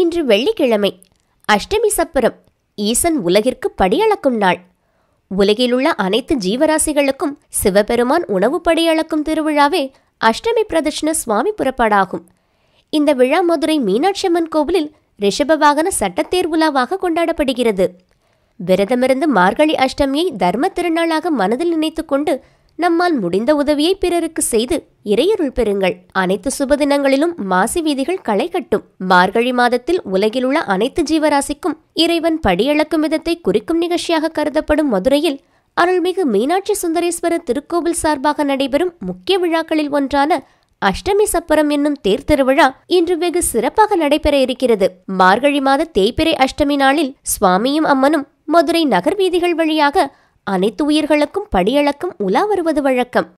இன்று வெள்ளிக்கிழமை அஷ்டமி சப்பரம் ஈசன் உலகிற்கு படியளக்கும் நாள் உலகிலுள்ள அனைத்து ஜீவராசிகளுக்கும் சிவபெருமான் உணவு படியளக்கும் திருவிழாவே அஷ்டமி பிரதர்ஷன சுவாமி புறப்பாடாகும் இந்த விழா மதுரை மீனாட்சியம்மன் கோவிலில் ரிஷப ரிஷபவாகன சட்டத்தேர்வுலாவாக கொண்டாடப்படுகிறது விரதமிருந்து மார்கழி அஷ்டமியை தர்ம திருநாளாக மனதில் நினைத்து கொண்டு நம்மால் முடிந்த உதவியை பிறருக்கு செய்து இறையருள் பெறுங்கள் அனைத்து தினங்களிலும் மாசி வீதிகள் களை கட்டும் மார்கழி மாதத்தில் உலகிலுள்ள அனைத்து ஜீவராசிக்கும் இறைவன் படியளக்கும் விதத்தை குறிக்கும் நிகழ்ச்சியாக கருதப்படும் மதுரையில் அருள்மிகு மீனாட்சி சுந்தரேஸ்வர திருக்கோவில் சார்பாக நடைபெறும் முக்கிய விழாக்களில் ஒன்றான அஷ்டமி சப்பரம் என்னும் தேர் திருவிழா இன்று வெகு சிறப்பாக நடைபெற இருக்கிறது மார்கழி மாத தேய்பிறை அஷ்டமி நாளில் சுவாமியும் அம்மனும் மதுரை நகர் வீதிகள் வழியாக அனைத்து உயிர்களுக்கும் படியளக்கும் உலா வருவது வழக்கம்